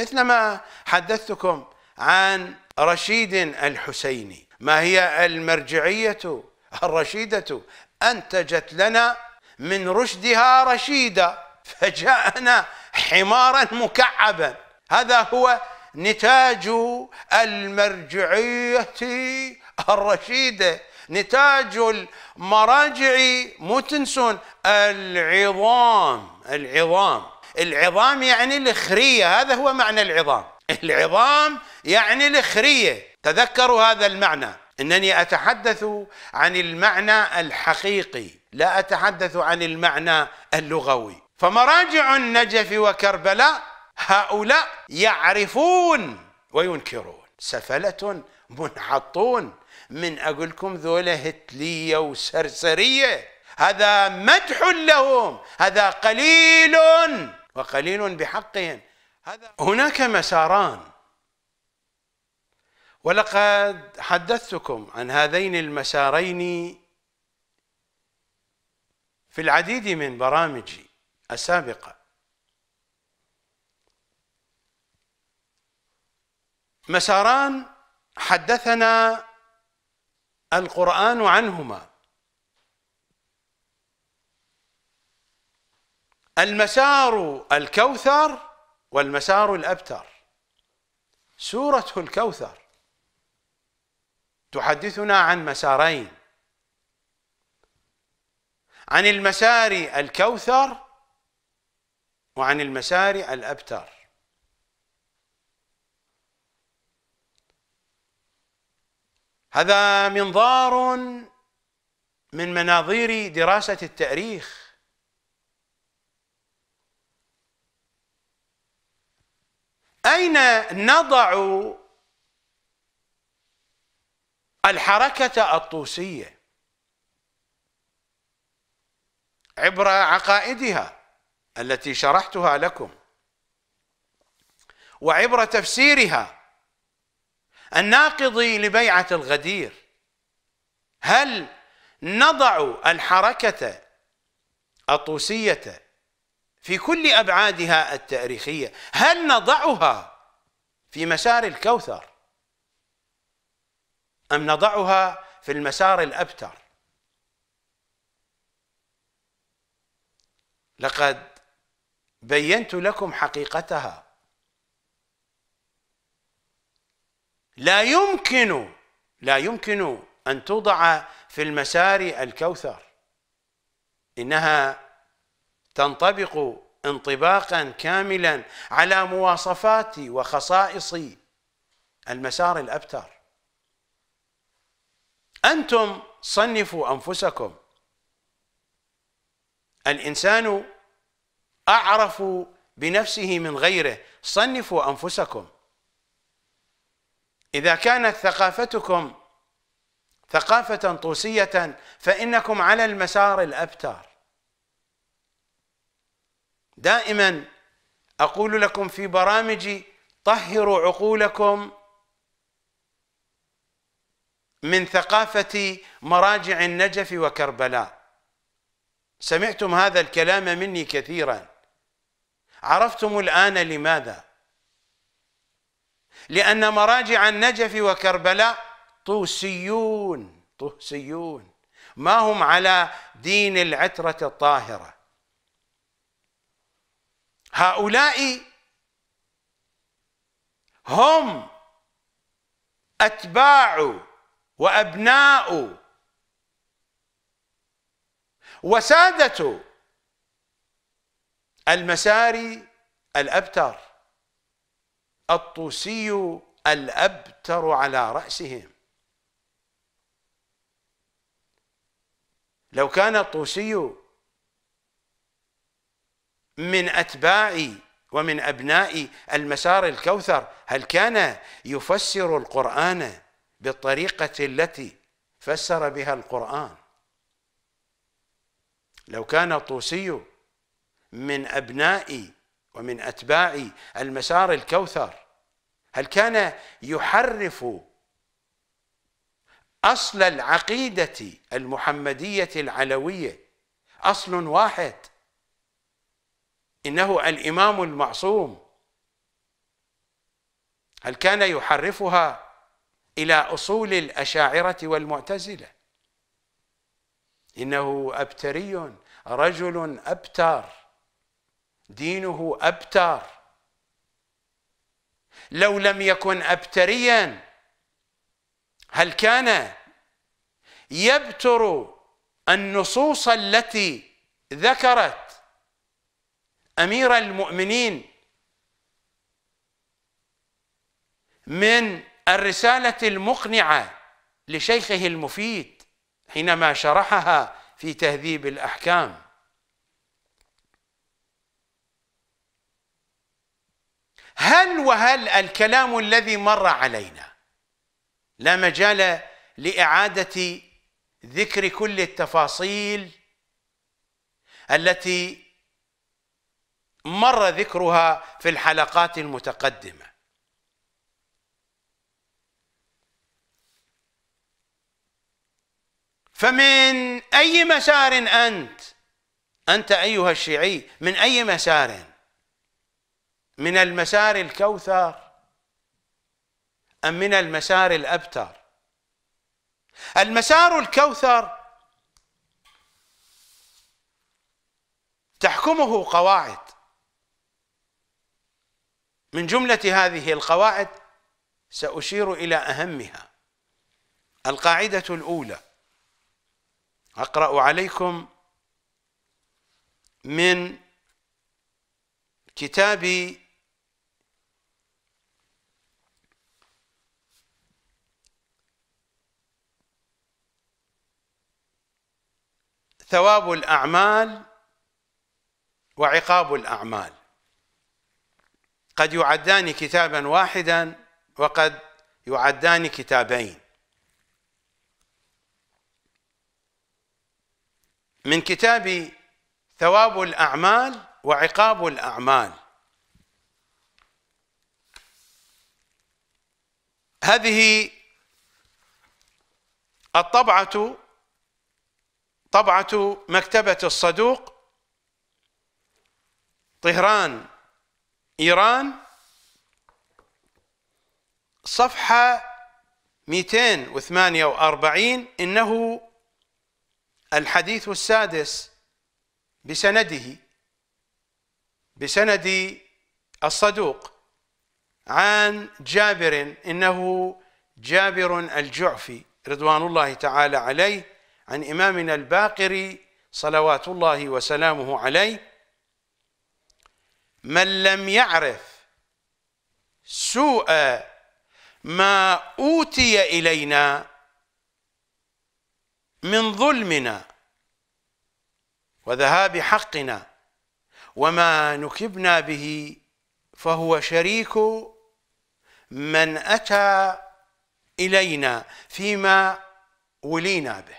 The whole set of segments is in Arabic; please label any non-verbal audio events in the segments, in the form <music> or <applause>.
مثلما حدثتكم عن رشيد الحسيني ما هي المرجعية الرشيدة أنتجت لنا من رشدها رشيدة فجاءنا حمارا مكعبا هذا هو نتاج المرجعية الرشيدة نتاج المراجع تنسون العظام العظام العظام يعني الخرية هذا هو معنى العظام العظام يعني الخرية تذكروا هذا المعنى إنني أتحدث عن المعنى الحقيقي لا أتحدث عن المعنى اللغوي فمراجع النجف وكربلاء هؤلاء يعرفون وينكرون سفلة منحطون من أقول لكم ذولا هتلية وسرسرية هذا مدح لهم هذا قليل وقليل بحقهم هذا هناك مساران ولقد حدثتكم عن هذين المسارين في العديد من برامجي السابقة مساران حدثنا القرآن عنهما المسار الكوثر والمسار الأبتر سورة الكوثر تحدثنا عن مسارين عن المسار الكوثر وعن المسار الأبتر هذا منظار من مناظير دراسة التاريخ أين نضع الحركة الطوسية عبر عقائدها التي شرحتها لكم وعبر تفسيرها الناقض لبيعة الغدير هل نضع الحركة الطوسية في كل أبعادها التاريخية هل نضعها في مسار الكوثر أم نضعها في المسار الأبتر لقد بينت لكم حقيقتها لا يمكن لا يمكن أن توضع في المسار الكوثر إنها تنطبق انطباقا كاملا على مواصفات وخصائص المسار الأبتر أنتم صنفوا أنفسكم الإنسان أعرف بنفسه من غيره صنفوا أنفسكم إذا كانت ثقافتكم ثقافة طوسية فإنكم على المسار الأبتر دائما اقول لكم في برامجي طهروا عقولكم من ثقافه مراجع النجف وكربلاء سمعتم هذا الكلام مني كثيرا عرفتم الان لماذا لان مراجع النجف وكربلاء طوسيون طوسيون ما هم على دين العتره الطاهره هؤلاء هم اتباع وابناء وساده المساري الابتر الطوسي الابتر على راسهم لو كان الطوسي من أتباع ومن أبناء المسار الكوثر هل كان يفسر القرآن بالطريقة التي فسر بها القرآن لو كان الطوسي من أبناء ومن أتباع المسار الكوثر هل كان يحرف أصل العقيدة المحمدية العلوية أصل واحد إنه الإمام المعصوم هل كان يحرفها إلى أصول الأشاعرة والمعتزلة إنه أبتري رجل أبتر دينه أبتر لو لم يكن أبتريا هل كان يبتر النصوص التي ذكرت امير المؤمنين من الرساله المقنعه لشيخه المفيد حينما شرحها في تهذيب الاحكام هل وهل الكلام الذي مر علينا لا مجال لاعاده ذكر كل التفاصيل التي مر ذكرها في الحلقات المتقدمة فمن أي مسار أنت أنت أيها الشيعي من أي مسار من المسار الكوثر أم من المسار الأبتر المسار الكوثر تحكمه قواعد من جملة هذه القواعد سأشير إلى أهمها القاعدة الأولى أقرأ عليكم من كتاب ثواب الأعمال وعقاب الأعمال قد يعدان كتابا واحدا وقد يعدان كتابين من كتاب ثواب الأعمال وعقاب الأعمال هذه الطبعة طبعة مكتبة الصدوق طهران إيران صفحة 248 إنه الحديث السادس بسنده بسند الصدوق عن جابر إنه جابر الجعفي رضوان الله تعالى عليه عن إمامنا الباقري صلوات الله وسلامه عليه من لم يعرف سوء ما أوتي إلينا من ظلمنا وذهاب حقنا وما نكبنا به فهو شريك من أتى إلينا فيما ولينا به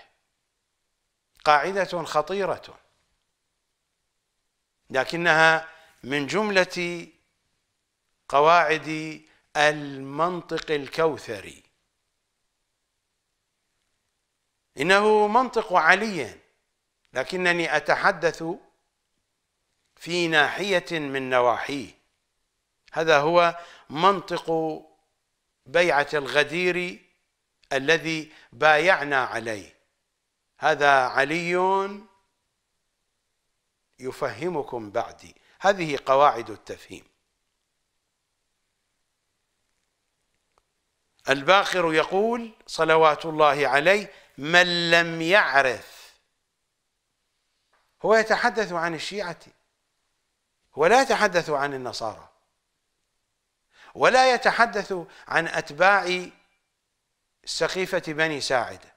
قاعدة خطيرة لكنها من جملة قواعد المنطق الكوثري إنه منطق علي لكنني أتحدث في ناحية من نواحيه هذا هو منطق بيعة الغدير الذي بايعنا عليه هذا علي يفهمكم بعدي هذه قواعد التفهيم الباقر يقول صلوات الله عليه من لم يعرف هو يتحدث عن الشيعة ولا يتحدث عن النصارى ولا يتحدث عن أتباع سقيفة بني ساعدة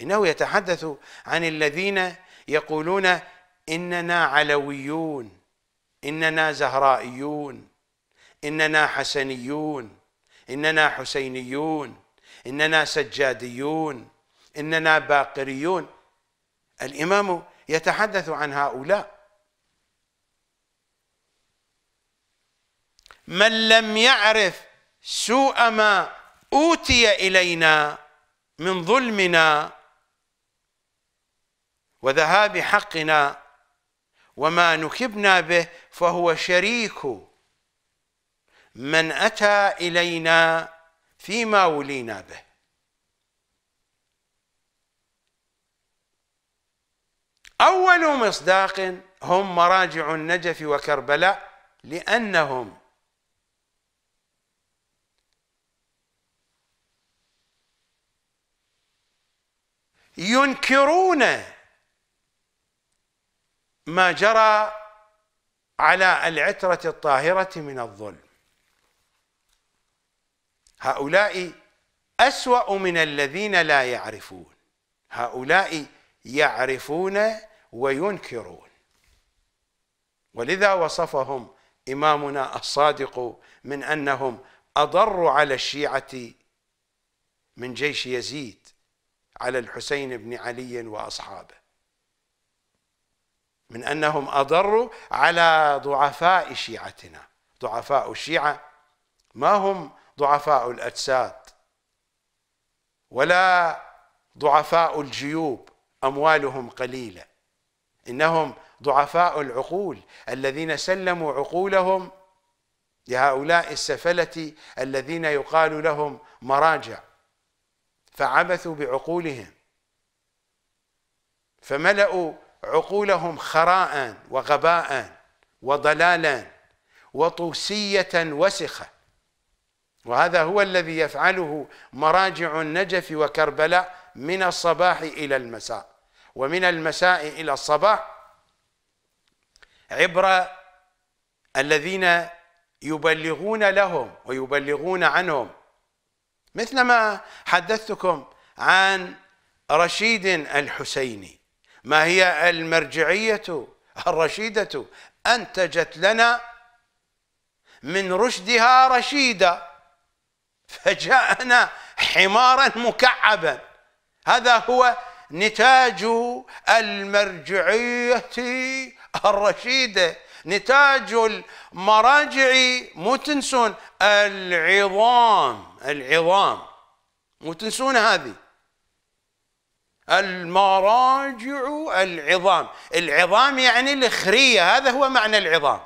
إنه يتحدث عن الذين يقولون إننا علويون إننا زهرائيون إننا حسنيون إننا حسينيون إننا سجاديون إننا باقريون الإمام يتحدث عن هؤلاء من لم يعرف سوء ما أوتي إلينا من ظلمنا وذهاب حقنا وما نكبنا به فهو شريك من أتى إلينا فيما ولينا به أول مصداق هم مراجع النجف وكربلاء لأنهم ينكرون ما جرى على العترة الطاهرة من الظلم هؤلاء أسوأ من الذين لا يعرفون هؤلاء يعرفون وينكرون ولذا وصفهم إمامنا الصادق من أنهم أضر على الشيعة من جيش يزيد على الحسين بن علي وأصحابه من أنهم أضروا على ضعفاء شيعتنا ضعفاء الشيعة ما هم ضعفاء الأجساد ولا ضعفاء الجيوب أموالهم قليلة إنهم ضعفاء العقول الذين سلموا عقولهم لهؤلاء السفلة الذين يقال لهم مراجع فعبثوا بعقولهم فملأوا عقولهم خراء وغباء وضلالا وطوسية وسخة وهذا هو الذي يفعله مراجع النجف وكربلاء من الصباح إلى المساء ومن المساء إلى الصباح عبر الذين يبلغون لهم ويبلغون عنهم مثلما حدثتكم عن رشيد الحسيني ما هي المرجعية الرشيدة أنتجت لنا من رشدها رشيدة فجاءنا حمارا مكعبا هذا هو نتاج المرجعية الرشيدة نتاج المراجع مو تنسون العظام العظام مو تنسون هذه المراجع العظام العظام يعني الخرية هذا هو معنى العظام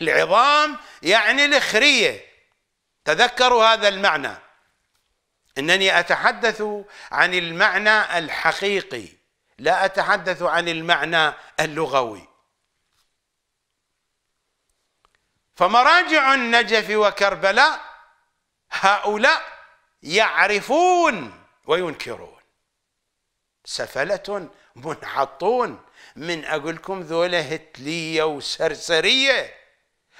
العظام يعني الخرية تذكروا هذا المعنى إنني أتحدث عن المعنى الحقيقي لا أتحدث عن المعنى اللغوي فمراجع النجف وكربلاء هؤلاء يعرفون وينكرون سفلة منحطون من أقول لكم ذولا هتلية وسرسرية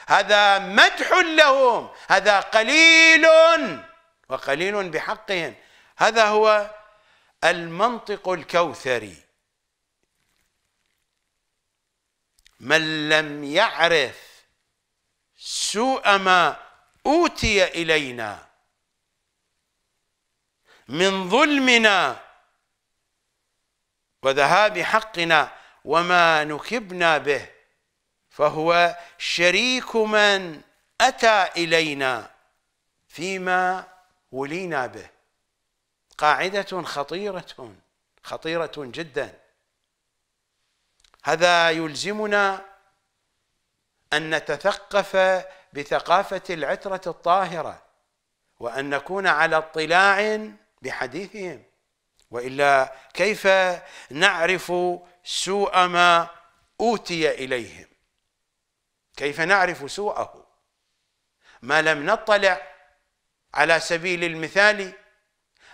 هذا مدح لهم هذا قليل وقليل بحقهم هذا هو المنطق الكوثري من لم يعرف سوء ما أوتي إلينا من ظلمنا وذهاب حقنا وما نكبنا به فهو شريك من أتى إلينا فيما ولينا به قاعدة خطيرة خطيرة جدا هذا يلزمنا أن نتثقف بثقافة العترة الطاهرة وأن نكون على اطلاع بحديثهم والا كيف نعرف سوء ما اوتي اليهم كيف نعرف سوءه ما لم نطلع على سبيل المثال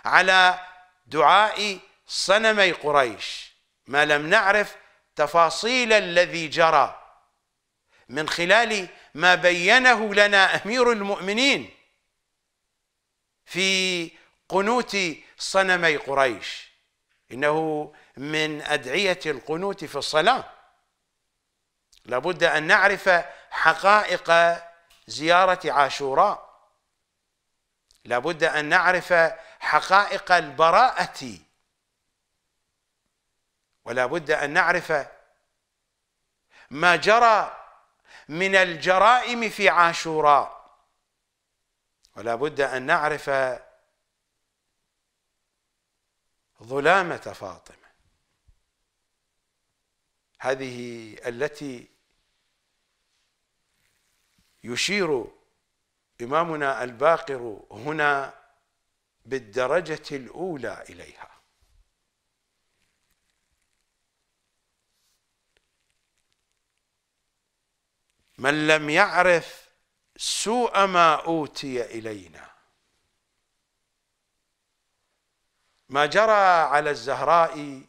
على دعاء صنمي قريش ما لم نعرف تفاصيل الذي جرى من خلال ما بينه لنا امير المؤمنين في قنوت صنمي قريش انه من ادعيه القنوت في الصلاه لابد ان نعرف حقائق زياره عاشوراء لابد ان نعرف حقائق البراءه ولا بد ان نعرف ما جرى من الجرائم في عاشوراء ولا بد ان نعرف ظلامة فاطمة هذه التي يشير إمامنا الباقر هنا بالدرجة الأولى إليها من لم يعرف سوء ما أوتي إلينا ما جرى على الزهراء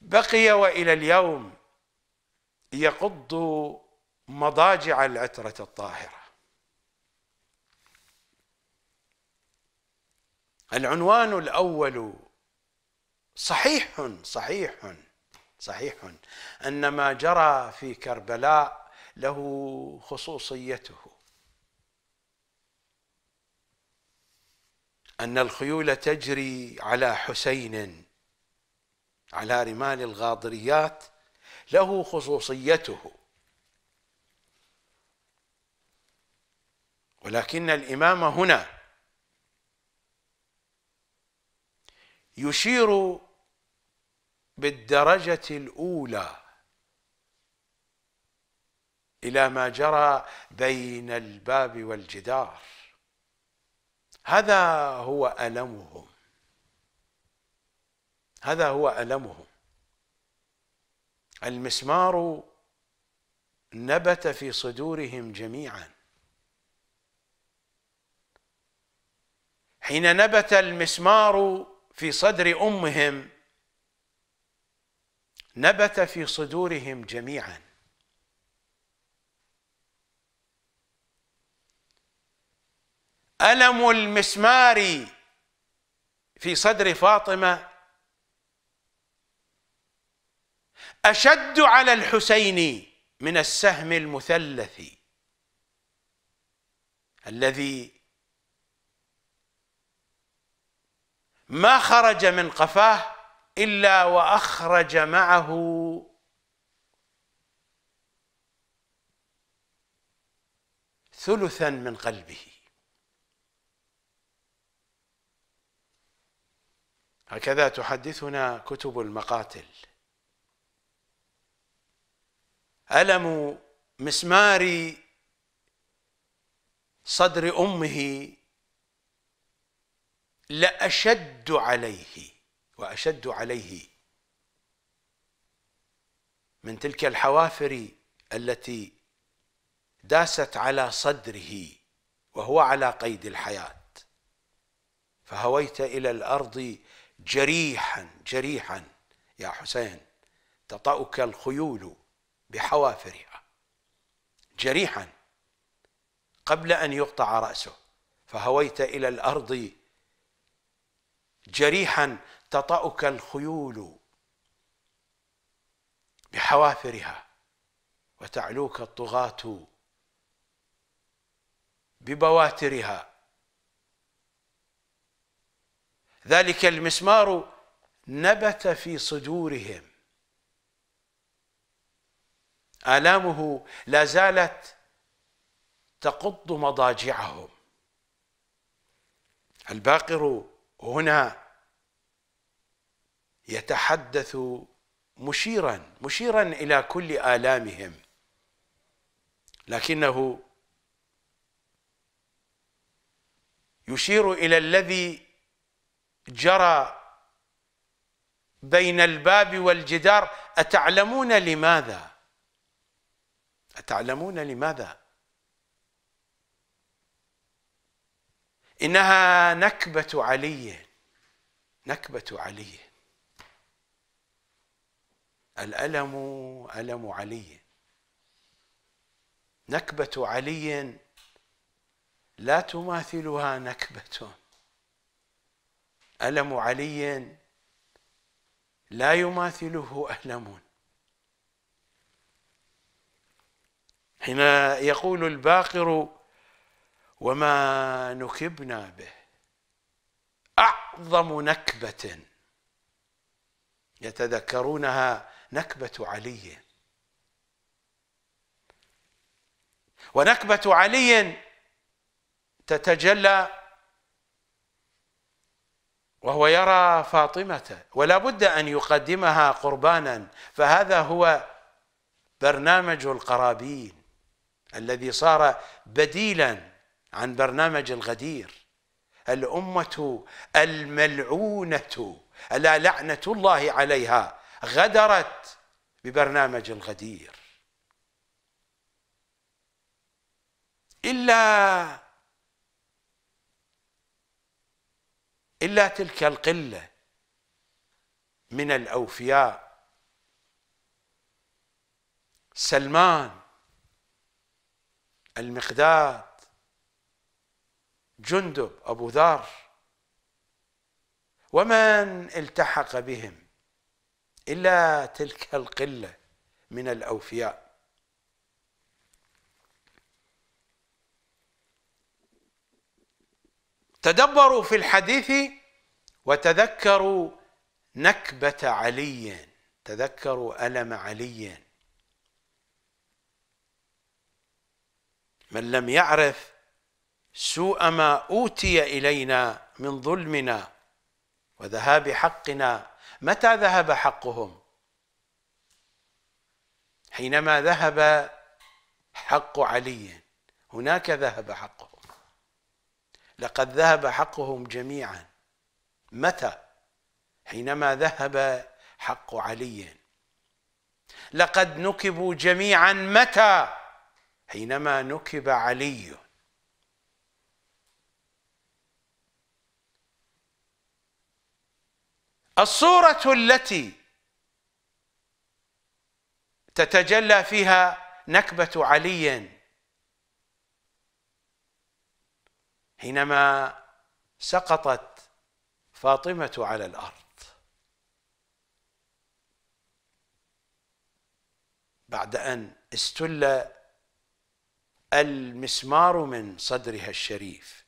بقي والى اليوم يقض مضاجع العتره الطاهره العنوان الاول صحيح صحيح صحيح ان ما جرى في كربلاء له خصوصيته أن الخيول تجري على حسين على رمال الغاضريات له خصوصيته ولكن الإمام هنا يشير بالدرجة الأولى إلى ما جرى بين الباب والجدار هذا هو ألمهم هذا هو ألمهم المسمار نبت في صدورهم جميعا حين نبت المسمار في صدر أمهم نبت في صدورهم جميعاً ألم المسمار في صدر فاطمة أشد على الحسين من السهم المثلث الذي ما خرج من قفاه إلا وأخرج معه ثلثا من قلبه هكذا تحدثنا كتب المقاتل ألم مسمار صدر أمه لأشد عليه وأشد عليه من تلك الحوافر التي داست على صدره وهو على قيد الحياة فهويت إلى الأرض جريحا جريحا يا حسين تطأك الخيول بحوافرها جريحا قبل أن يقطع رأسه فهويت إلى الأرض جريحا تطأك الخيول بحوافرها وتعلوك الطغاة ببواترها ذلك المسمار نبت في صدورهم آلامه لا زالت تقض مضاجعهم الباقر هنا يتحدث مشيرا مشيرا إلى كل آلامهم لكنه يشير إلى الذي جرى بين الباب والجدار أتعلمون لماذا أتعلمون لماذا إنها نكبة علي نكبة علي الألم ألم علي نكبة علي لا تماثلها نكبة ألم علي لا يماثله ألم حين يقول الباقر وما نكبنا به أعظم نكبة يتذكرونها نكبة علي ونكبة علي تتجلى وهو يرى فاطمة ولا بد أن يقدمها قربانا فهذا هو برنامج القرابين الذي صار بديلا عن برنامج الغدير الأمة الملعونة ألا لعنة الله عليها غدرت ببرنامج الغدير إلا إلا تلك القلة من الأوفياء سلمان المقداد جندب أبو ذر ومن التحق بهم إلا تلك القلة من الأوفياء تدبروا في الحديث وتذكروا نكبة علي تذكروا ألم علي من لم يعرف سوء ما أوتي إلينا من ظلمنا وذهاب حقنا متى ذهب حقهم حينما ذهب حق علي هناك ذهب حقه لقد ذهب حقهم جميعا متى حينما ذهب حق علي لقد نكبوا جميعا متى حينما نكب علي الصوره التي تتجلى فيها نكبه علي حينما سقطت فاطمة على الأرض بعد أن استل المسمار من صدرها الشريف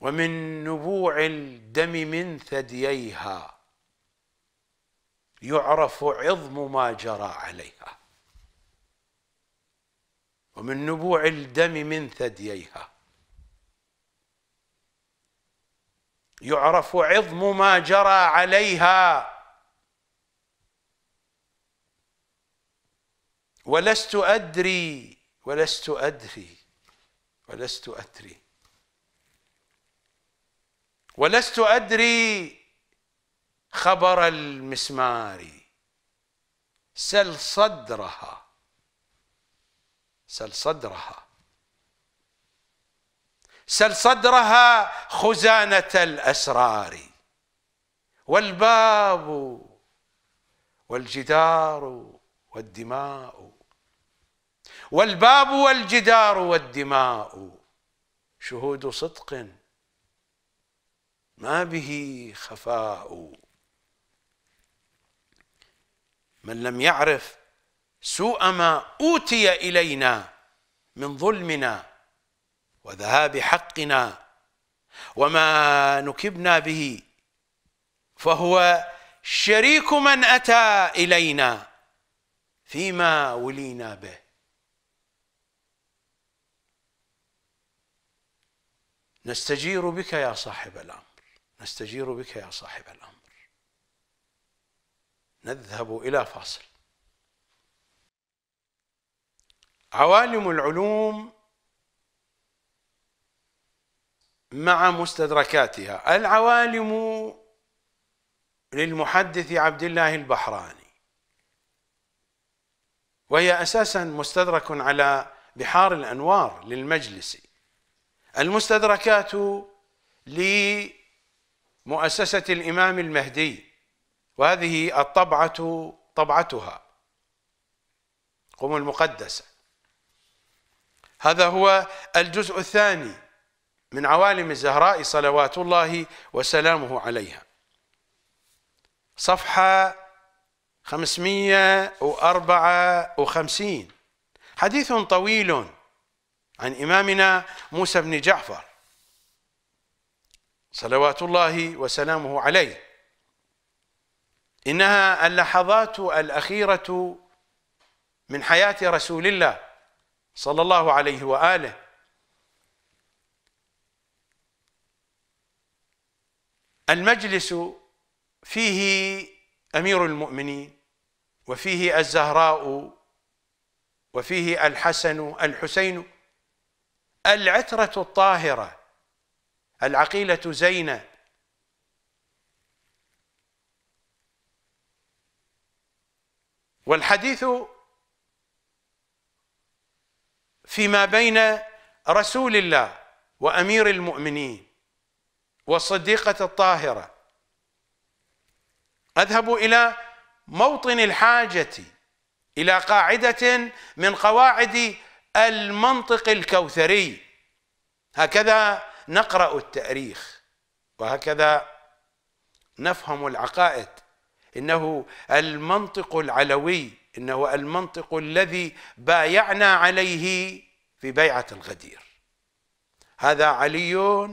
ومن نبوع الدم من ثدييها يعرف عظم ما جرى عليها ومن نبوع الدم من ثدييها يعرف عظم ما جرى عليها ولست أدري ولست أدري ولست أدري ولست أدري خبر المسمار سل صدرها سل صدرها سل صدرها خزانة الأسرار والباب والجدار والدماء والباب والجدار والدماء شهود صدق ما به خفاء من لم يعرف سوء ما أوتي إلينا من ظلمنا وذهاب حقنا وما نكبنا به فهو شريك من أتى إلينا فيما ولينا به نستجير بك يا صاحب الأمر نستجير بك يا صاحب الأمر نذهب إلى فاصل عوالم العلوم مع مستدركاتها العوالم للمحدث عبد الله البحراني وهي اساسا مستدرك على بحار الانوار للمجلس المستدركات لمؤسسه الامام المهدي وهذه الطبعه طبعتها قم المقدسه هذا هو الجزء الثاني من عوالم الزهراء صلوات الله وسلامه عليها صفحة 554 حديث طويل عن إمامنا موسى بن جعفر صلوات الله وسلامه عليه إنها اللحظات الأخيرة من حياة رسول الله صلى الله عليه واله المجلس فيه امير المؤمنين وفيه الزهراء وفيه الحسن الحسين العتره الطاهره العقيله زينه والحديث فيما بين رسول الله وامير المؤمنين والصديقه الطاهره اذهب الى موطن الحاجه الى قاعده من قواعد المنطق الكوثري هكذا نقرا التاريخ وهكذا نفهم العقائد انه المنطق العلوي انه المنطق الذي بايعنا عليه في بيعة الغدير هذا علي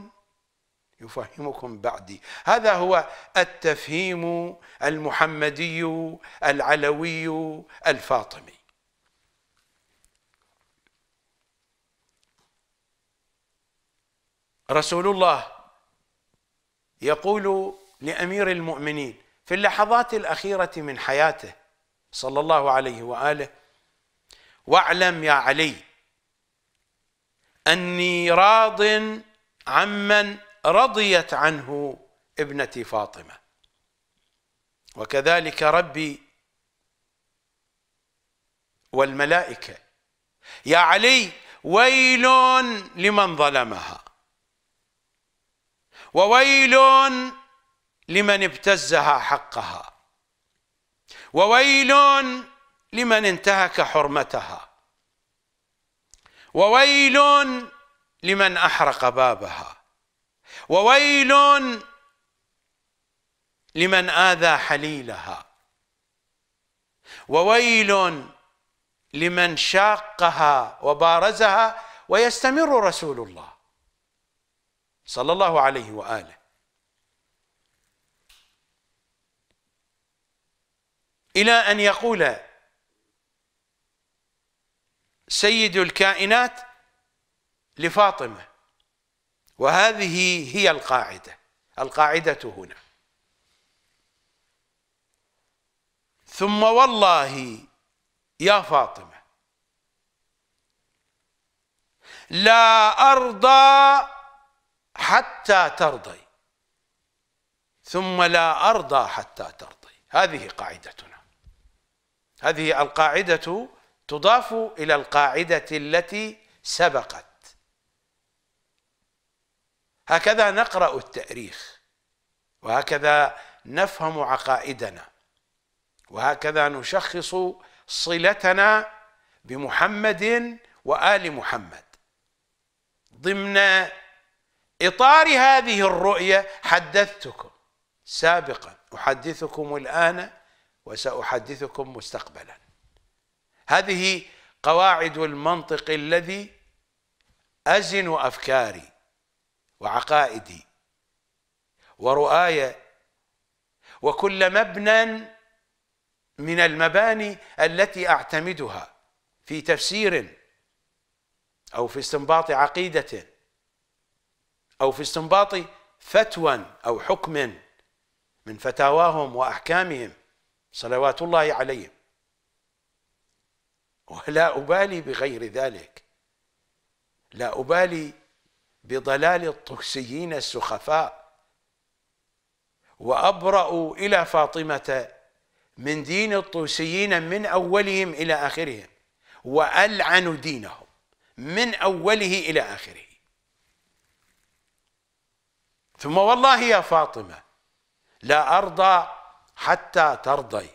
يفهمكم بعدي هذا هو التفهيم المحمدي العلوي الفاطمي رسول الله يقول لامير المؤمنين في اللحظات الاخيره من حياته صلى الله عليه واله واعلم يا علي أني راض عمن رضيت عنه ابنتي فاطمة وكذلك ربي والملائكة يا علي ويل لمن ظلمها وويل لمن ابتزها حقها وويل لمن انتهك حرمتها وويل لمن احرق بابها وويل لمن اذى حليلها وويل لمن شاقها وبارزها ويستمر رسول الله صلى الله عليه واله الى ان يقول سيد الكائنات لفاطمه وهذه هي القاعده القاعده هنا ثم والله يا فاطمه لا ارضى حتى ترضي ثم لا ارضى حتى ترضي هذه قاعدتنا هذه القاعده تضاف إلى القاعدة التي سبقت هكذا نقرأ التاريخ وهكذا نفهم عقائدنا وهكذا نشخص صلتنا بمحمد وآل محمد ضمن إطار هذه الرؤية حدثتكم سابقا أحدثكم الآن وسأحدثكم مستقبلا هذه قواعد المنطق الذي أزن أفكاري وعقائدي ورؤاي وكل مبنى من المباني التي أعتمدها في تفسير أو في استنباط عقيدة أو في استنباط فتوى أو حكم من فتاواهم وأحكامهم صلوات الله عليهم ولا أبالي بغير ذلك لا أبالي بضلال الطكسيين السخفاء وأبرأ إلى فاطمة من دين الطوسيين من أولهم إلى آخرهم وألعن دينهم من أوله إلى آخره ثم والله يا فاطمة لا أرضى حتى ترضي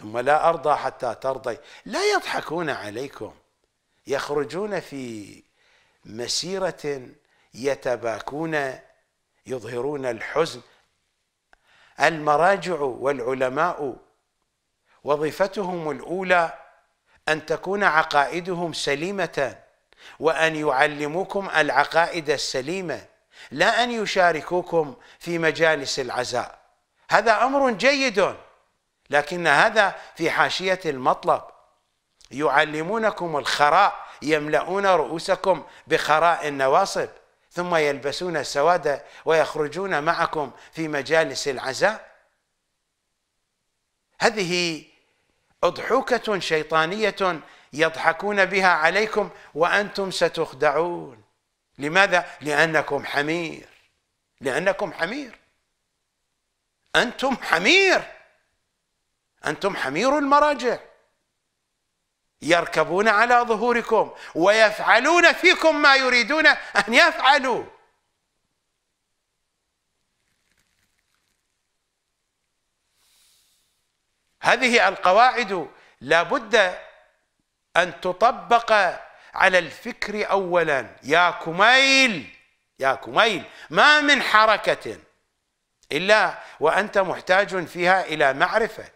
ثم لا أرضى حتى ترضي لا يضحكون عليكم يخرجون في مسيرة يتباكون يظهرون الحزن المراجع والعلماء وظيفتهم الأولى أن تكون عقائدهم سليمة وأن يعلموكم العقائد السليمة لا أن يشاركوكم في مجالس العزاء هذا أمر جيد لكن هذا في حاشية المطلب يعلمونكم الخراء يملؤون رؤوسكم بخراء النواصب ثم يلبسون السواد ويخرجون معكم في مجالس العزاء هذه أضحوكة شيطانية يضحكون بها عليكم وأنتم ستخدعون لماذا؟ لأنكم حمير لأنكم حمير أنتم حمير أنتم حمير المراجع يركبون على ظهوركم ويفعلون فيكم ما يريدون أن يفعلوا هذه القواعد لابد أن تطبق على الفكر أولا يا كميل يا كميل ما من حركة إلا وأنت محتاج فيها إلى معرفة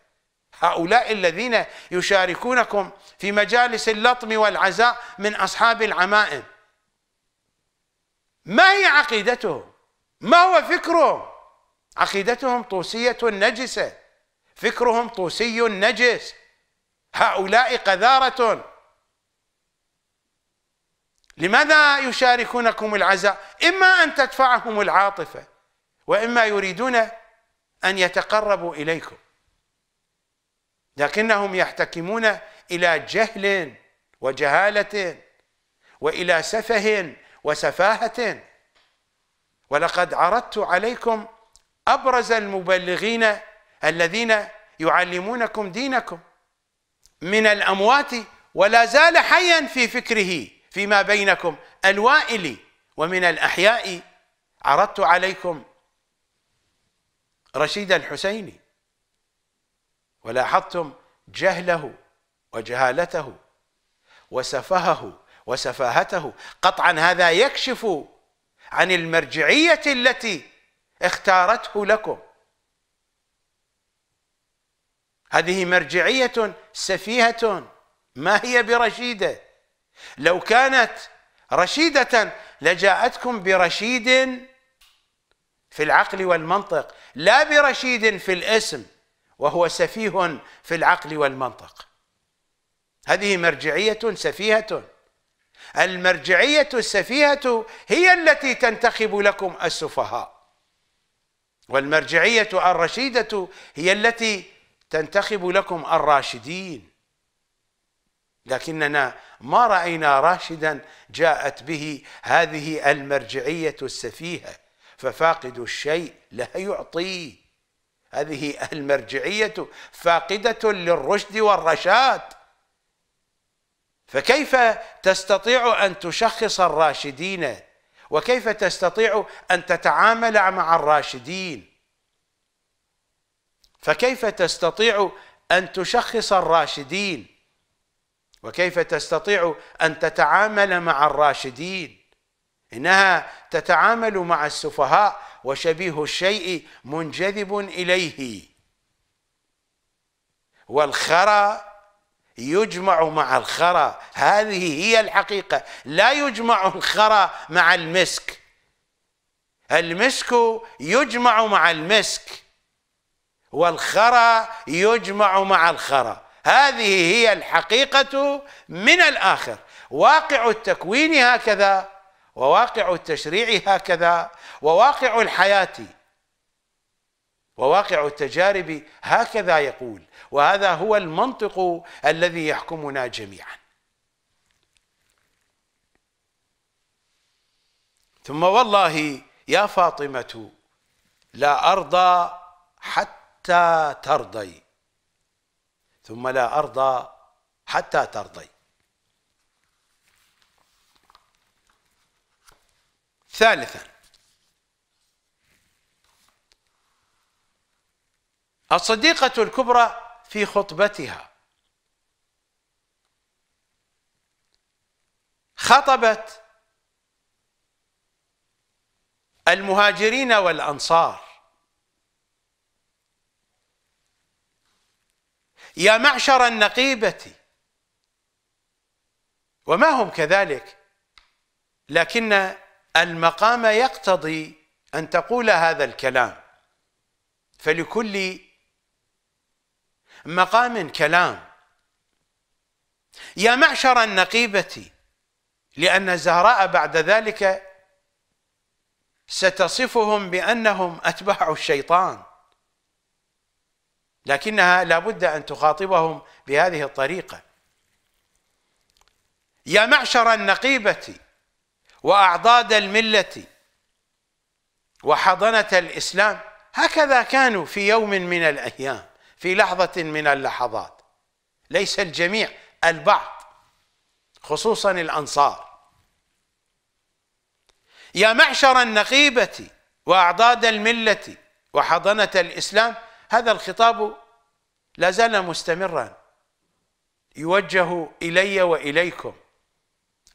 هؤلاء الذين يشاركونكم في مجالس اللطم والعزاء من أصحاب العمائم ما هي عقيدته ما هو فكره عقيدتهم طوسية نجسة فكرهم طوسي نجس هؤلاء قذارة لماذا يشاركونكم العزاء إما أن تدفعهم العاطفة وإما يريدون أن يتقربوا إليكم لكنهم يحتكمون إلى جهل وجهالة وإلى سفه وسفاهة ولقد عرضت عليكم أبرز المبلغين الذين يعلمونكم دينكم من الأموات ولا زال حيا في فكره فيما بينكم الوائل ومن الأحياء عرضت عليكم رشيد الحسيني ولاحظتم جهله وجهالته وسفهه وسفاهته قطعا هذا يكشف عن المرجعيه التي اختارته لكم هذه مرجعيه سفيهه ما هي برشيده لو كانت رشيده لجاءتكم برشيد في العقل والمنطق لا برشيد في الاسم وهو سفيه في العقل والمنطق هذه مرجعيه سفيهه المرجعيه السفيهه هي التي تنتخب لكم السفهاء والمرجعيه الرشيده هي التي تنتخب لكم الراشدين لكننا ما راينا راشدا جاءت به هذه المرجعيه السفيهه ففاقد الشيء لا يعطيه هذه المرجعية فاقدة للرشد والرشاد فكيف تستطيع أن تشخص الراشدين وكيف تستطيع أن تتعامل مع الراشدين فكيف تستطيع أن تشخص الراشدين وكيف تستطيع أن تتعامل مع الراشدين إنها تتعامل مع السفهاء وشبيه الشيء منجذب إليه والخرى يجمع مع الخرى هذه هي الحقيقة لا يجمع الخرى مع المسك المسك يجمع مع المسك والخرى يجمع مع الخرى هذه هي الحقيقة من الآخر واقع التكوين هكذا وواقع التشريع هكذا وواقع الحياة وواقع التجارب هكذا يقول وهذا هو المنطق الذي يحكمنا جميعا ثم والله يا فاطمة لا أرضى حتى ترضي ثم لا أرضى حتى ترضي ثالثا الصديقة الكبرى في خطبتها خطبت المهاجرين والأنصار يا معشر النقيبة وما هم كذلك لكن المقام يقتضي أن تقول هذا الكلام فلكل مقام كلام يا معشر النقيبة لأن الزهراء بعد ذلك ستصفهم بأنهم أتباع الشيطان لكنها لابد أن تخاطبهم بهذه الطريقة يا معشر النقيبة وأعضاد الملة وحضنة الإسلام هكذا كانوا في يوم من الأيام في لحظة من اللحظات ليس الجميع البعض خصوصا الأنصار يا معشر النقيبة وأعضاد الملة وحضنة الإسلام هذا الخطاب لا زال مستمرا يوجه إلي وإليكم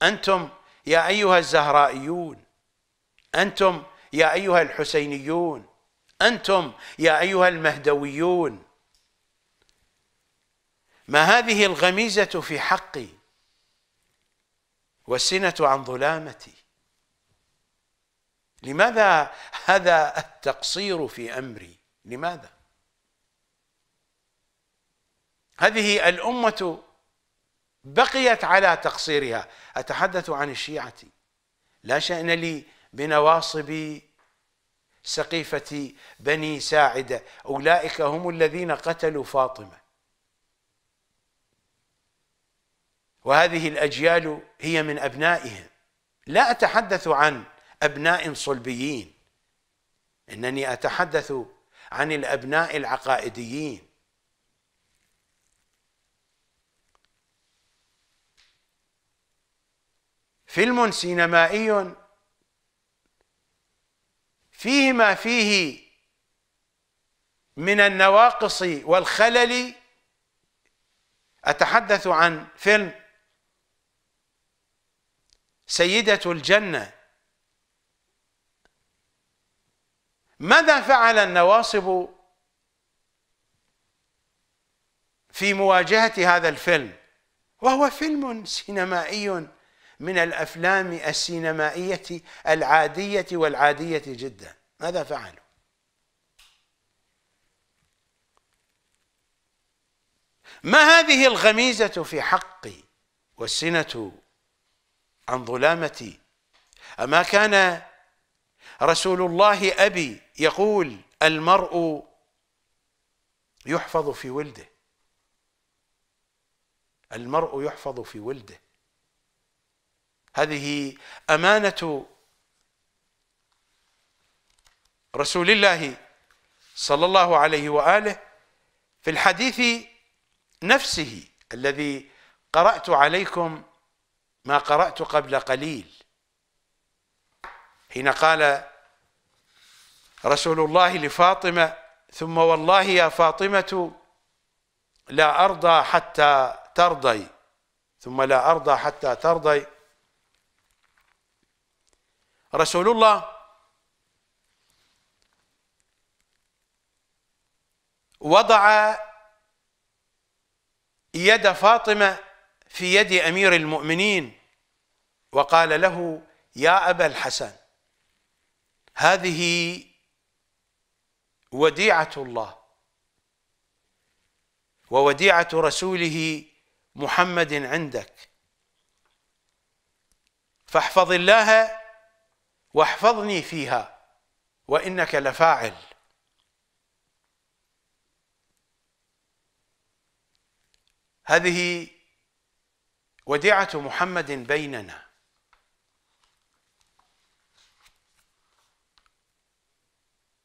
أنتم يا أيها الزهرائيون أنتم يا أيها الحسينيون أنتم يا أيها المهدويون ما هذه الغميزة في حقي والسنة عن ظلامتي لماذا هذا التقصير في أمري لماذا هذه الأمة بقيت على تقصيرها أتحدث عن الشيعة لا شأن لي بنواصب سقيفة بني ساعدة أولئك هم الذين قتلوا فاطمة وهذه الأجيال هي من أبنائهم لا أتحدث عن أبناء صلبيين إنني أتحدث عن الأبناء العقائديين فيلم سينمائي فيه ما فيه من النواقص والخلل أتحدث عن فيلم سيدة الجنة ماذا فعل النواصب في مواجهة هذا الفيلم وهو فيلم سينمائي من الأفلام السينمائية العادية والعادية جدا ماذا فعلوا ما هذه الغميزة في حقي والسنة عن ظلامتي أما كان رسول الله أبي يقول المرء يحفظ في ولده المرء يحفظ في ولده هذه أمانة رسول الله صلى الله عليه وآله في الحديث نفسه الذي قرأت عليكم ما قرأت قبل قليل حين قال رسول الله لفاطمة ثم والله يا فاطمة لا أرضى حتى ترضي ثم لا أرضى حتى ترضي رسول الله وضع يد فاطمة في يد امير المؤمنين وقال له يا ابا الحسن هذه وديعه الله ووديعه رسوله محمد عندك فاحفظ الله واحفظني فيها وانك لفاعل هذه وديعة محمد بيننا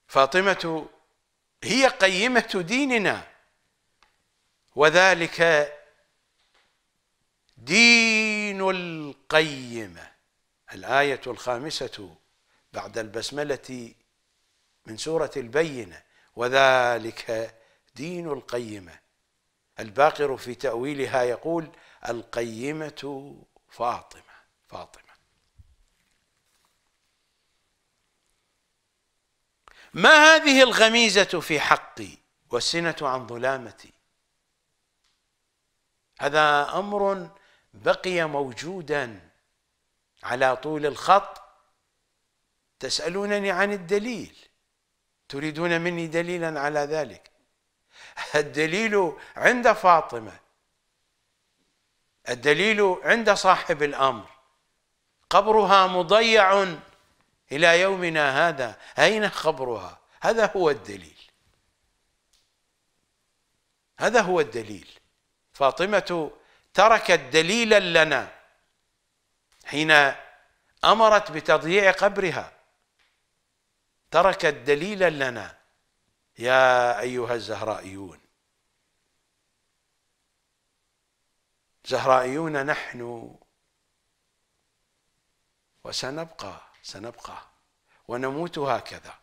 فاطمة هي قيمة ديننا وذلك دين القيمة الآية الخامسة بعد البسملة من سورة البينة وذلك دين القيمة الباقر في تأويلها يقول: القيمة فاطمة فاطمة ما هذه الغميزة في حقي والسنة عن ظلامتي هذا أمر بقي موجودا على طول الخط تسألونني عن الدليل تريدون مني دليلا على ذلك الدليل عند فاطمه الدليل عند صاحب الامر قبرها مضيع الى يومنا هذا اين قبرها هذا هو الدليل هذا هو الدليل فاطمه تركت دليلا لنا حين امرت بتضييع قبرها تركت دليلا لنا يا ايها الزهرائيون زهرائيون نحن وسنبقى سنبقى ونموت هكذا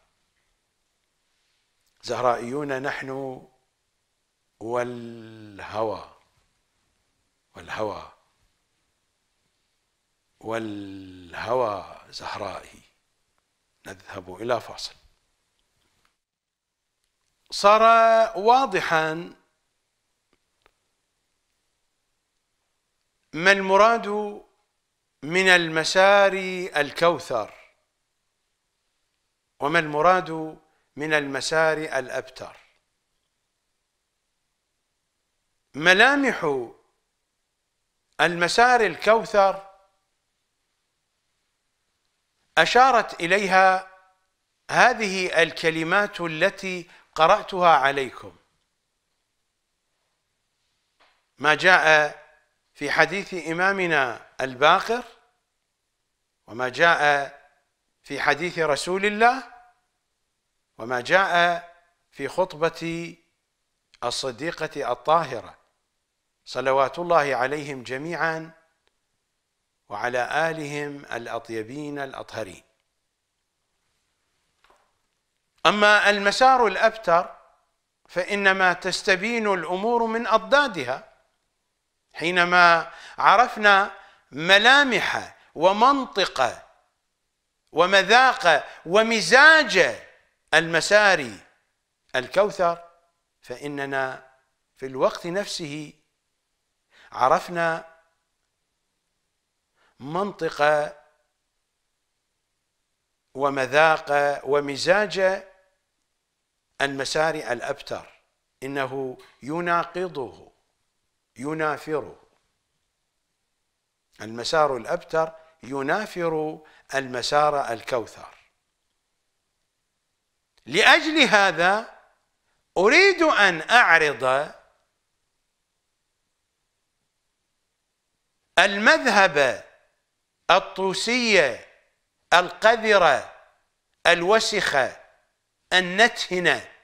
زهرائيون نحن والهوى والهوى والهوى زهرائي نذهب الى فاصل صار واضحا ما المراد من المسار الكوثر وما المراد من المسار الأبتر ملامح المسار الكوثر أشارت إليها هذه الكلمات التي قرأتها عليكم ما جاء في حديث إمامنا الباقر وما جاء في حديث رسول الله وما جاء في خطبة الصديقة الطاهرة صلوات الله عليهم جميعا وعلى آلهم الأطيبين الأطهرين أما المسار الأبتر فإنما تستبين الأمور من أضدادها حينما عرفنا ملامح ومنطق ومذاق ومزاج المساري الكوثر فإننا في الوقت نفسه عرفنا منطق ومذاق ومزاج المساري الأبتر إنه يناقضه ينافر المسار الأبتر ينافر المسار الكوثر لأجل هذا أريد أن أعرض المذهب الطوسية القذرة الوسخة النتهنه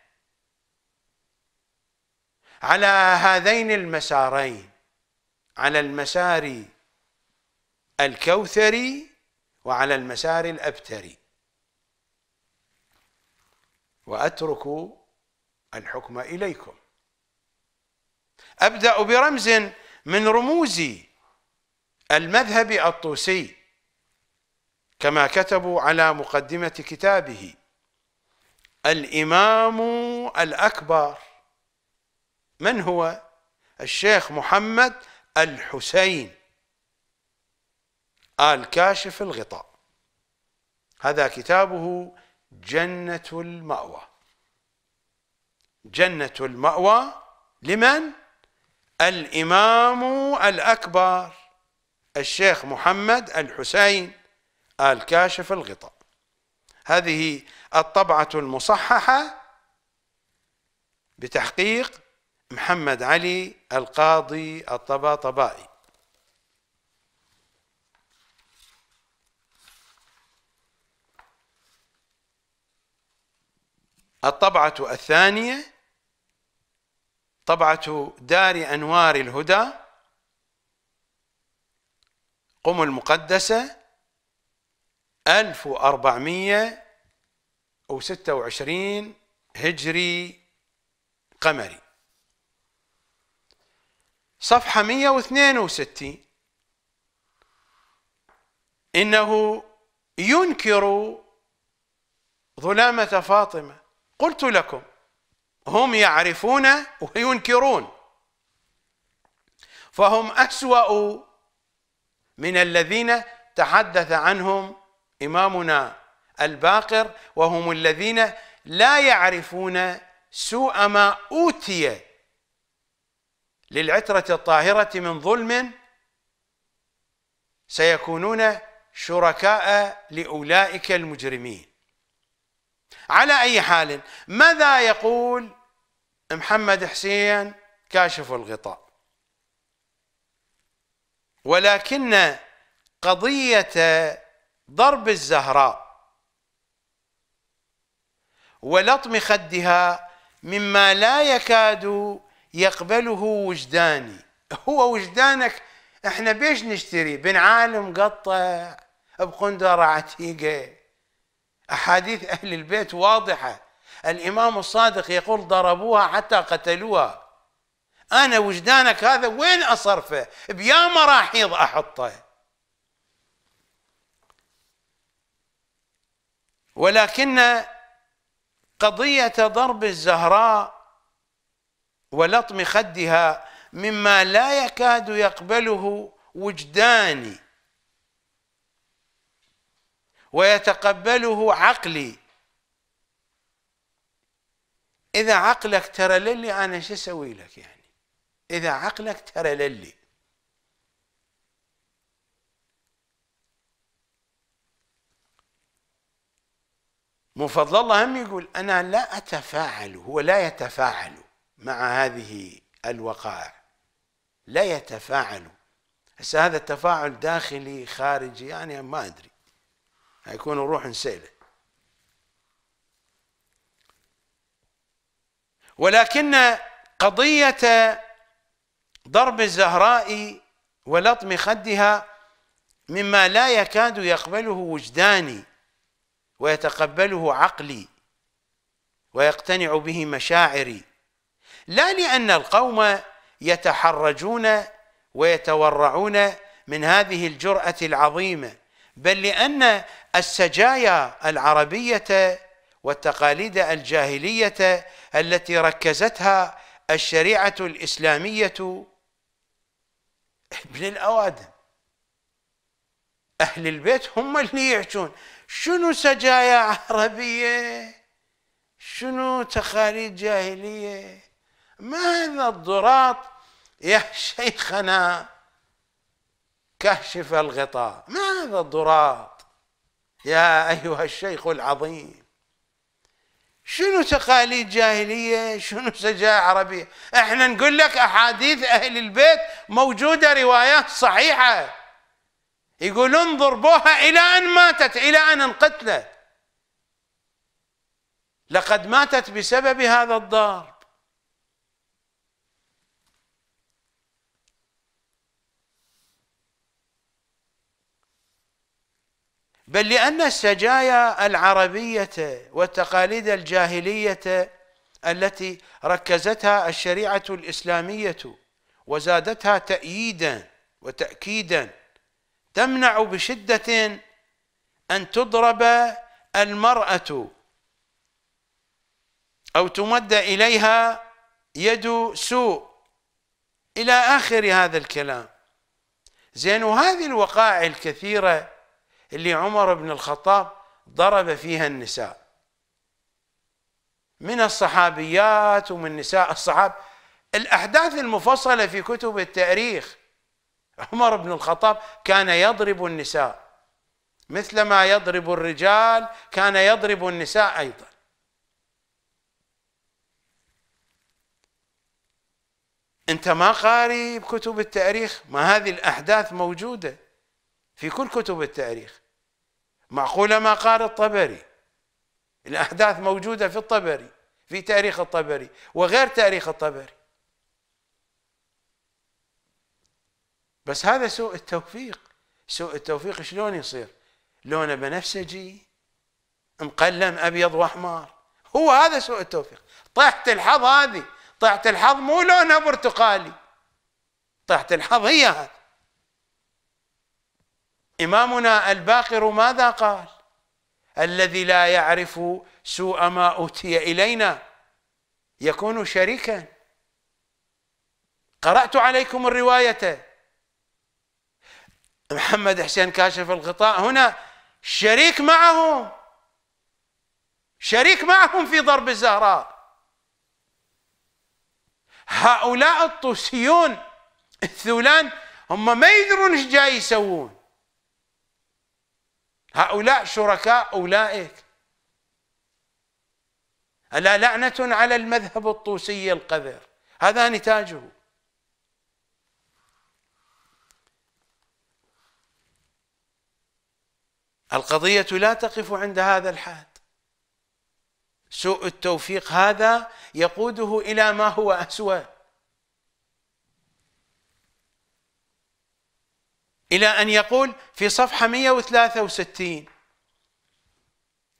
على هذين المسارين على المسار الكوثري وعلى المسار الأبتري وأترك الحكم إليكم أبدأ برمز من رموز المذهب الطوسي كما كتبوا على مقدمة كتابه الإمام الأكبر من هو الشيخ محمد الحسين آل كاشف الغطاء هذا كتابه جنة المأوى جنة المأوى لمن؟ الإمام الأكبر الشيخ محمد الحسين آل كاشف الغطاء هذه الطبعة المصححة بتحقيق محمد علي القاضي الطباطبائي الطبعة الثانية طبعة دار أنوار الهدى قم المقدسة 1426 هجري قمري صفحة 162 إنه ينكر ظلامة فاطمة قلت لكم هم يعرفون وينكرون فهم أسوأ من الذين تحدث عنهم إمامنا الباقر وهم الذين لا يعرفون سوء ما أوتي للعترة الطاهرة من ظلم سيكونون شركاء لأولئك المجرمين على أي حال ماذا يقول محمد حسين كاشف الغطاء ولكن قضية ضرب الزهراء ولطم خدها مما لا يكاد يقبله وجداني هو وجدانك احنا بيش نشتري بن عالم قطع بقندرة عتيقة أحاديث أهل البيت واضحة الإمام الصادق يقول ضربوها حتى قتلوها أنا وجدانك هذا وين أصرفه بيا مراحيض أحطه ولكن قضية ضرب الزهراء ولطم خدها مما لا يكاد يقبله وجداني ويتقبله عقلي اذا عقلك ترى للي انا شو اسوي لك يعني اذا عقلك ترى للي مفضل الله هم يقول انا لا اتفاعل هو لا يتفاعل مع هذه الوقائع لا يتفاعل هسه هذا التفاعل داخلي خارجي يعني ما ادري هيكون روح سيله ولكن قضيه ضرب الزهراء ولطم خدها مما لا يكاد يقبله وجداني ويتقبله عقلي ويقتنع به مشاعري لا لأن القوم يتحرجون ويتورعون من هذه الجرأة العظيمة بل لأن السجايا العربية والتقاليد الجاهلية التي ركزتها الشريعة الإسلامية ابن الأوادم أهل البيت هم اللي يحجون شنو سجايا عربية شنو تقاليد جاهلية ما هذا الضراط يا شيخنا كشف الغطاء ما هذا الضراط يا أيها الشيخ العظيم شنو تقاليد جاهلية شنو سجاء عربية احنا نقول لك أحاديث أهل البيت موجودة روايات صحيحة يقولون ضربوها إلى أن ماتت إلى أن انقتلت لقد ماتت بسبب هذا الضار بل لأن السجايا العربية والتقاليد الجاهلية التي ركزتها الشريعة الإسلامية وزادتها تأييدا وتأكيدا تمنع بشدة أن تضرب المرأة أو تمد إليها يد سوء إلى آخر هذا الكلام زين وهذه الوقائع الكثيرة اللي عمر بن الخطاب ضرب فيها النساء من الصحابيات ومن نساء الصحابة الأحداث المفصلة في كتب التاريخ عمر بن الخطاب كان يضرب النساء مثلما يضرب الرجال كان يضرب النساء أيضا أنت ما قاري بكتب التاريخ ما هذه الأحداث موجودة في كل كتب التاريخ معقولة ما قال الطبري الأحداث موجودة في الطبري في تاريخ الطبري وغير تاريخ الطبري بس هذا سوء التوفيق سوء التوفيق شلون يصير لونه بنفسجي مقلم أبيض وأحمر هو هذا سوء التوفيق طيحة الحظ هذه طيحة الحظ مو لونها برتقالي طيحة الحظ هي هذه إمامنا الباقر ماذا قال الذي لا يعرف سوء ما أوتي إلينا يكون شريكا قرأت عليكم الرواية محمد حسين كاشف الغطاء هنا شريك معهم شريك معهم في ضرب الزهراء هؤلاء الطوسيون الثولان هم ما يدرون ايش جاي يسوون هؤلاء شركاء أولئك ألا لعنة على المذهب الطوسي القذر هذا نتاجه القضية لا تقف عند هذا الحد سوء التوفيق هذا يقوده إلى ما هو أسوأ إلى أن يقول في صفحة 163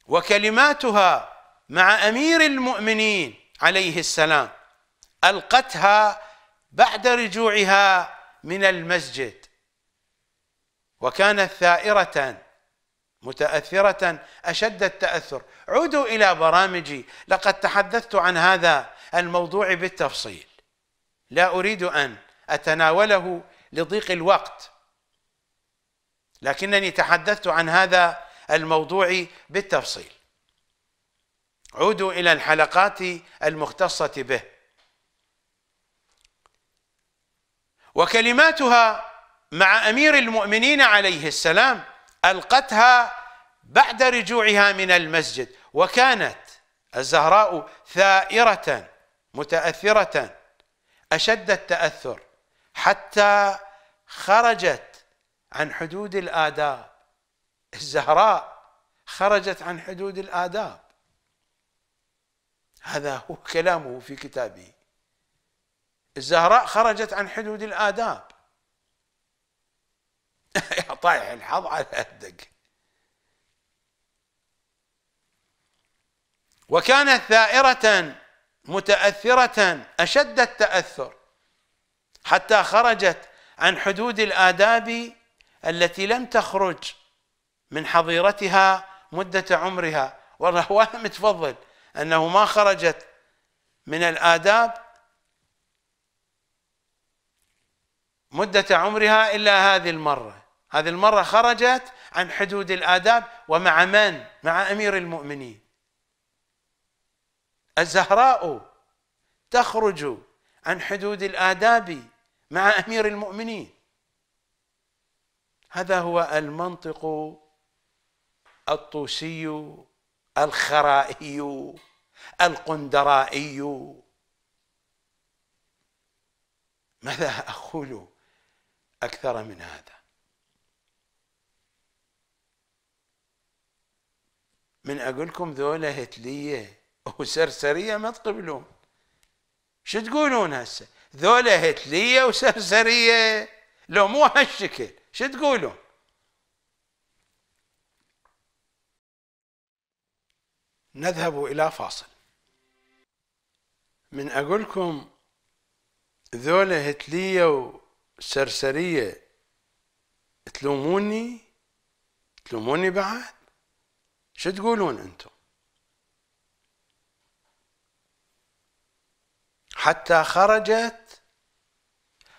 وكلماتها مع أمير المؤمنين عليه السلام ألقتها بعد رجوعها من المسجد وكانت ثائرة متأثرة أشد التأثر عودوا إلى برامجي لقد تحدثت عن هذا الموضوع بالتفصيل لا أريد أن أتناوله لضيق الوقت لكنني تحدثت عن هذا الموضوع بالتفصيل عودوا الى الحلقات المختصه به وكلماتها مع امير المؤمنين عليه السلام القتها بعد رجوعها من المسجد وكانت الزهراء ثائره متاثره اشد التاثر حتى خرجت عن حدود الآداب الزهراء خرجت عن حدود الآداب هذا هو كلامه في كتابه الزهراء خرجت عن حدود الآداب <laughs> طايح الحظ على الدق وكانت ثائرة متأثرة أشد التأثر حتى خرجت عن حدود الآداب التي لم تخرج من حظيرتها مدة عمرها والرهوان <laughs> متفضل أنه ما خرجت من الآداب مدة عمرها إلا هذه المرة هذه المرة خرجت عن حدود الآداب ومع من؟ مع أمير المؤمنين الزهراء تخرج عن حدود الآداب مع أمير المؤمنين هذا هو المنطق الطوسي الخرائي القندرائي ماذا أقول أكثر من هذا من أقول لكم ذولا هتلية وسرسرية ما تقبلون شو تقولون هسه ذولا هتلية وسرسرية لو مو هالشكل شو تقولوا نذهب إلى فاصل من أقولكم ذولة هتلية وسرسرية تلوموني تلوموني بعد شو تقولون أنتم حتى خرجت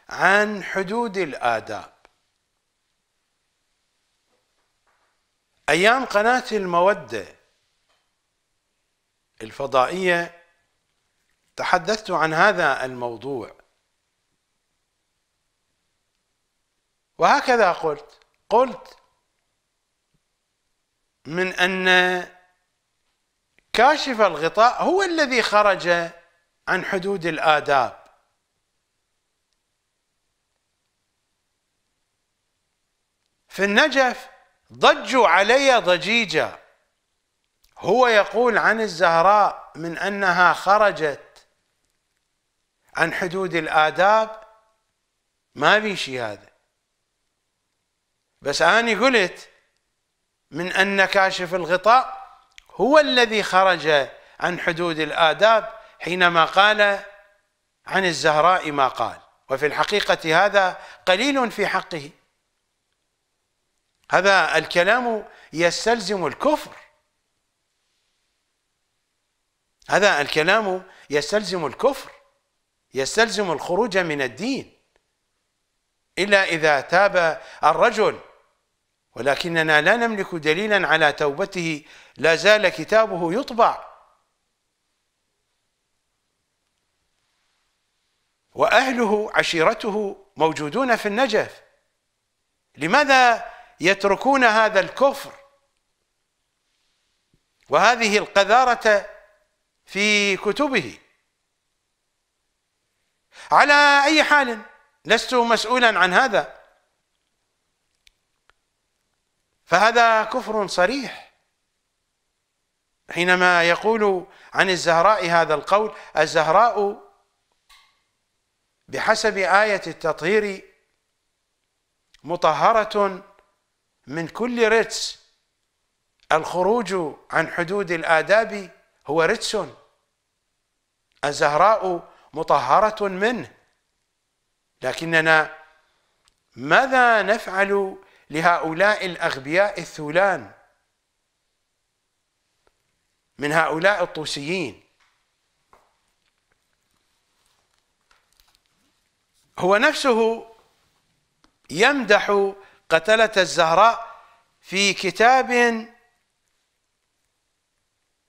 عن حدود الآداب أيام قناة المودة الفضائية تحدثت عن هذا الموضوع وهكذا قلت قلت من أن كاشف الغطاء هو الذي خرج عن حدود الآداب في النجف ضجوا علي ضجيجا هو يقول عن الزهراء من انها خرجت عن حدود الاداب ما شيء هذا بس اني قلت من ان كاشف الغطاء هو الذي خرج عن حدود الاداب حينما قال عن الزهراء ما قال وفي الحقيقه هذا قليل في حقه هذا الكلام يستلزم الكفر هذا الكلام يستلزم الكفر يستلزم الخروج من الدين إلا إذا تاب الرجل ولكننا لا نملك دليلا على توبته لا زال كتابه يطبع وأهله عشيرته موجودون في النجف لماذا يتركون هذا الكفر وهذه القذارة في كتبه على أي حال لست مسؤولا عن هذا فهذا كفر صريح حينما يقول عن الزهراء هذا القول الزهراء بحسب آية التطهير مطهرة من كل رتس الخروج عن حدود الآداب هو رتس الزهراء مطهرة منه لكننا ماذا نفعل لهؤلاء الأغبياء الثولان من هؤلاء الطوسيين هو نفسه يمدح قتلة الزهراء في كتاب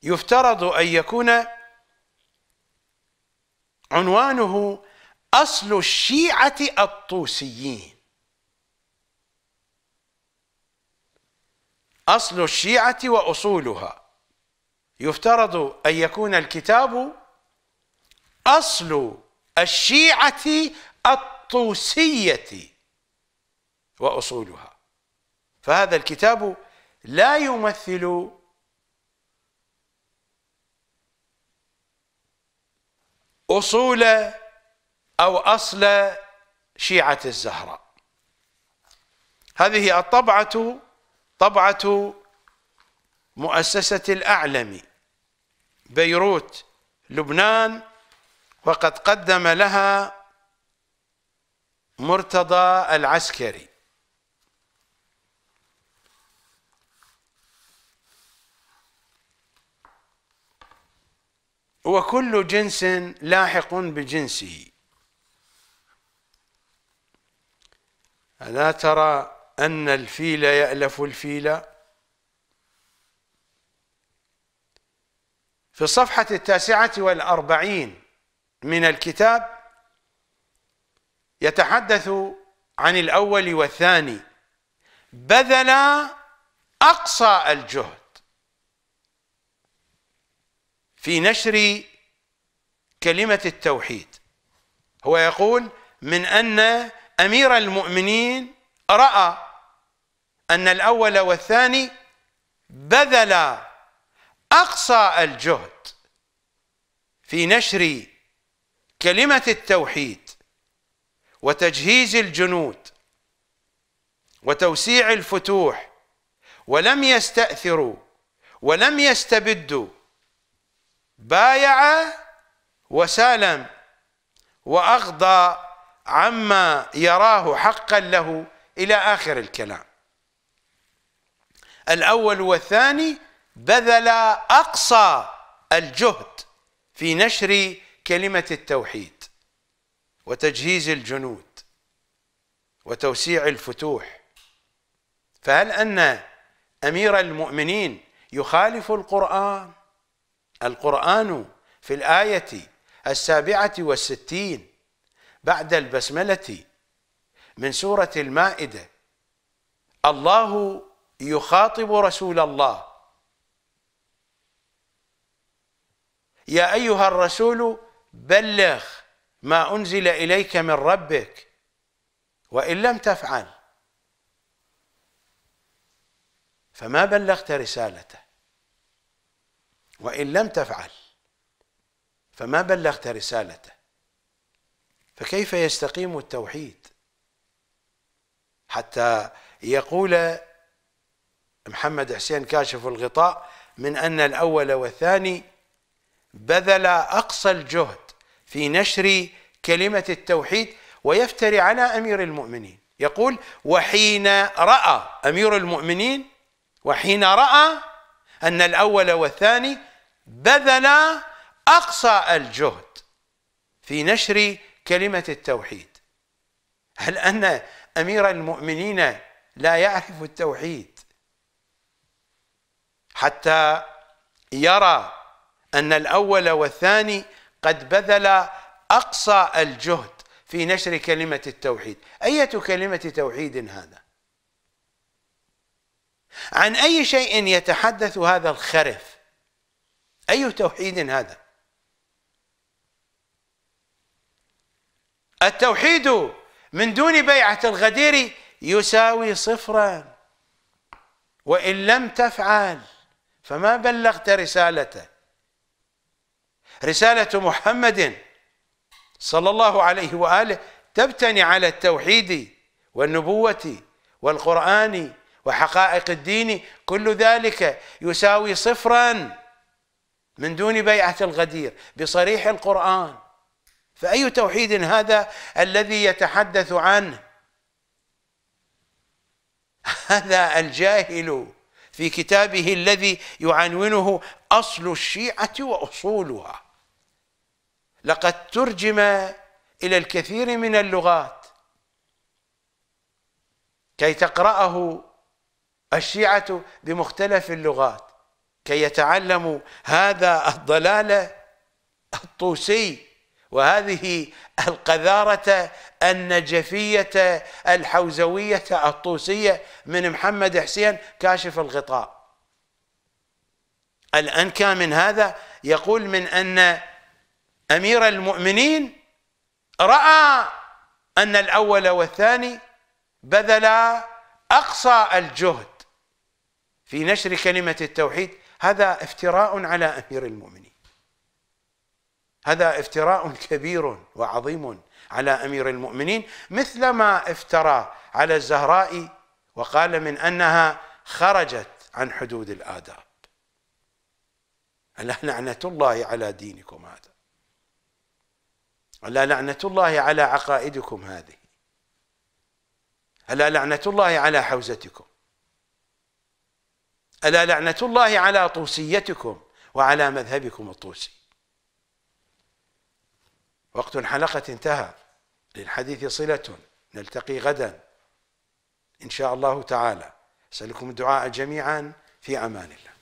يفترض أن يكون عنوانه أصل الشيعة الطوسيين أصل الشيعة وأصولها يفترض أن يكون الكتاب أصل الشيعة الطوسية وأصولها فهذا الكتاب لا يمثل أصول أو أصل شيعة الزهراء هذه الطبعة طبعة مؤسسة الأعلم بيروت لبنان وقد قدم لها مرتضى العسكري وكل جنس لاحق بجنسه ألا ترى أن الفيل يألف الفيل في الصفحة التاسعة والأربعين من الكتاب يتحدث عن الأول والثاني بذلا أقصى الجهد في نشر كلمة التوحيد هو يقول من أن أمير المؤمنين رأى أن الأول والثاني بذل أقصى الجهد في نشر كلمة التوحيد وتجهيز الجنود وتوسيع الفتوح ولم يستأثروا ولم يستبدوا بايع وسالم واغضى عما يراه حقا له الى اخر الكلام الاول والثاني بذل اقصى الجهد في نشر كلمه التوحيد وتجهيز الجنود وتوسيع الفتوح فهل ان امير المؤمنين يخالف القران القرآن في الآية السابعة والستين بعد البسملة من سورة المائدة الله يخاطب رسول الله يا أيها الرسول بلغ ما أنزل إليك من ربك وإن لم تفعل فما بلغت رسالته وإن لم تفعل فما بلغت رسالته فكيف يستقيم التوحيد حتى يقول محمد حسين كاشف الغطاء من أن الأول والثاني بذل أقصى الجهد في نشر كلمة التوحيد ويفتري على أمير المؤمنين يقول وحين رأى أمير المؤمنين وحين رأى أن الأول والثاني بذل أقصى الجهد في نشر كلمة التوحيد هل أن أمير المؤمنين لا يعرف التوحيد حتى يرى أن الأول والثاني قد بذل أقصى الجهد في نشر كلمة التوحيد أية كلمة توحيد هذا عن أي شيء يتحدث هذا الخرف أي توحيد هذا التوحيد من دون بيعة الغدير يساوي صفرا وإن لم تفعل فما بلغت رسالته رسالة محمد صلى الله عليه وآله تبتني على التوحيد والنبوة والقرآن وحقائق الدين كل ذلك يساوي صفراً من دون بيعة الغدير بصريح القرآن فأي توحيد هذا الذي يتحدث عنه هذا الجاهل في كتابه الذي يعنونه أصل الشيعة وأصولها لقد ترجم إلى الكثير من اللغات كي تقرأه الشيعة بمختلف اللغات كي يتعلموا هذا الضلال الطوسي وهذه القذارة النجفية الحوزوية الطوسية من محمد حسين كاشف الغطاء الأنكى من هذا يقول من أن أمير المؤمنين رأى أن الأول والثاني بذلا أقصى الجهد في نشر كلمة التوحيد هذا افتراء على امير المؤمنين هذا افتراء كبير وعظيم على امير المؤمنين مثلما افترى على الزهراء وقال من انها خرجت عن حدود الاداب الا لعنه الله على دينكم هذا الا لعنه الله على عقائدكم هذه الا لعنه الله على حوزتكم ألا لعنة الله على طوسيتكم وعلى مذهبكم الطوسي وقت الحلقة انتهى للحديث صلة نلتقي غدا إن شاء الله تعالى أسألكم الدعاء جميعا في أمان الله